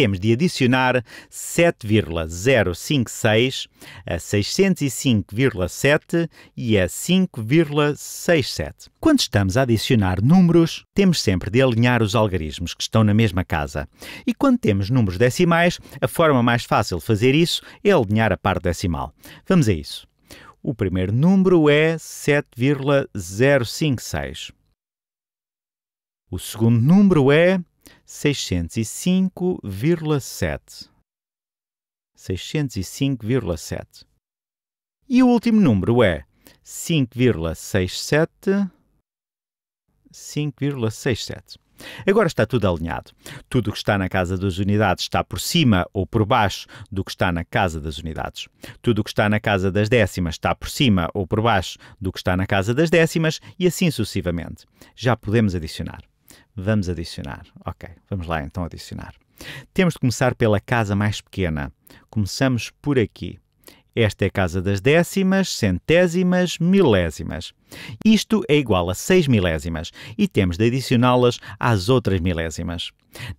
temos de adicionar 7,056 a 605,7 e a 5,67. Quando estamos a adicionar números, temos sempre de alinhar os algarismos que estão na mesma casa. E quando temos números decimais, a forma mais fácil de fazer isso é alinhar a parte decimal. Vamos a isso. O primeiro número é 7,056. O segundo número é 605,7. 605,7. E o último número é 5,67. 5,67. Agora está tudo alinhado. Tudo o que está na casa das unidades está por cima ou por baixo do que está na casa das unidades. Tudo o que está na casa das décimas está por cima ou por baixo do que está na casa das décimas e assim sucessivamente. Já podemos adicionar. Vamos adicionar. Ok, vamos lá então adicionar. Temos de começar pela casa mais pequena. Começamos por aqui. Esta é a casa das décimas, centésimas, milésimas. Isto é igual a 6 milésimas e temos de adicioná-las às outras milésimas.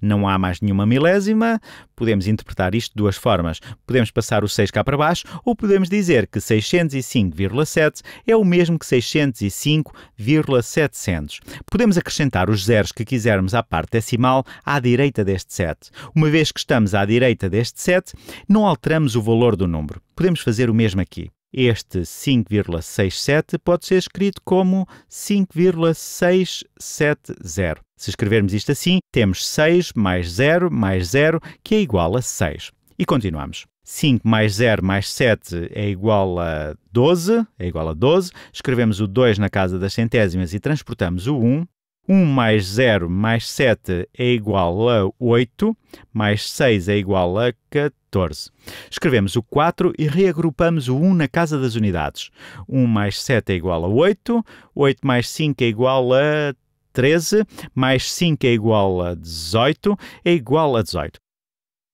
Não há mais nenhuma milésima, podemos interpretar isto de duas formas. Podemos passar o 6 cá para baixo ou podemos dizer que 605,7 é o mesmo que 605,700. Podemos acrescentar os zeros que quisermos à parte decimal à direita deste 7. Uma vez que estamos à direita deste 7, não alteramos o valor do número. Podemos fazer o mesmo aqui. Este 5,67 pode ser escrito como 5,670. Se escrevermos isto assim, temos 6 mais 0 mais 0, que é igual a 6. E continuamos. 5 mais 0 mais 7 é igual a 12, é igual a 12. Escrevemos o 2 na casa das centésimas e transportamos o 1. 1 mais 0 mais 7 é igual a 8, mais 6 é igual a 14. Escrevemos o 4 e reagrupamos o 1 na casa das unidades. 1 mais 7 é igual a 8, 8 mais 5 é igual a 13, mais 5 é igual a 18, é igual a 18.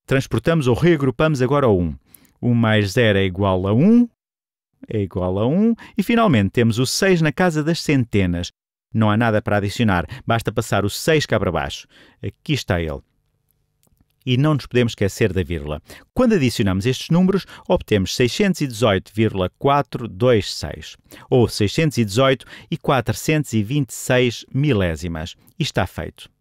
Transportamos ou reagrupamos agora o 1. 1 mais 0 é igual a 1, é igual a 1. E finalmente temos o 6 na casa das centenas. Não há nada para adicionar, basta passar o 6 cá para baixo. Aqui está ele. E não nos podemos esquecer da vírgula. Quando adicionamos estes números, obtemos 618,426, ou 618 e 426 milésimas. E está feito.